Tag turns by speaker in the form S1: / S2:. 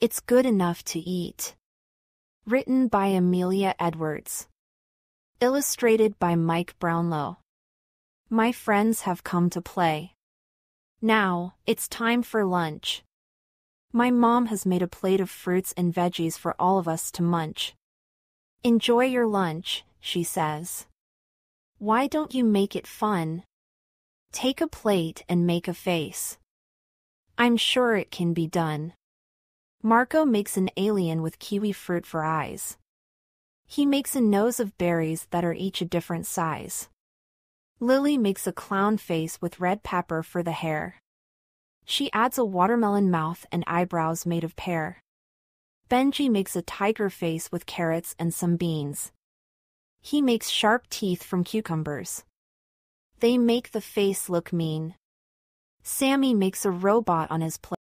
S1: It's Good Enough to Eat. Written by Amelia Edwards. Illustrated by Mike Brownlow. My friends have come to play. Now, it's time for lunch. My mom has made a plate of fruits and veggies for all of us to munch. Enjoy your lunch, she says. Why don't you make it fun? Take a plate and make a face. I'm sure it can be done. Marco makes an alien with kiwi fruit for eyes. He makes a nose of berries that are each a different size. Lily makes a clown face with red pepper for the hair. She adds a watermelon mouth and eyebrows made of pear. Benji makes a tiger face with carrots and some beans. He makes sharp teeth from cucumbers. They make the face look mean. Sammy makes a robot on his plate.